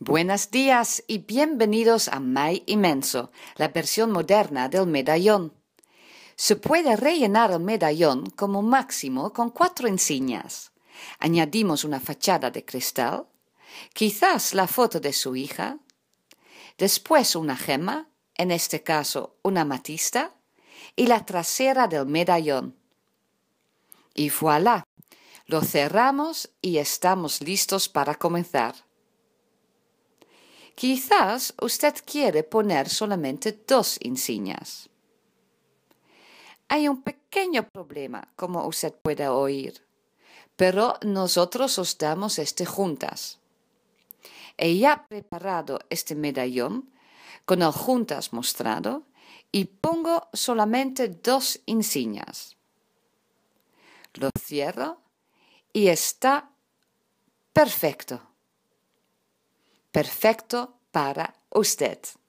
Buenos días y bienvenidos a Mai Inmenso, la versión moderna del medallón. Se puede rellenar el medallón como máximo con cuatro insignias. Añadimos una fachada de cristal, quizás la foto de su hija, después una gema, en este caso una matista, y la trasera del medallón. Y voilà, lo cerramos y estamos listos para comenzar. Quizás usted quiere poner solamente dos insignias. Hay un pequeño problema, como usted puede oír, pero nosotros os damos este juntas. He ya preparado este medallón con el juntas mostrado y pongo solamente dos insignias lo cierro y está perfecto. Perfecto para usted.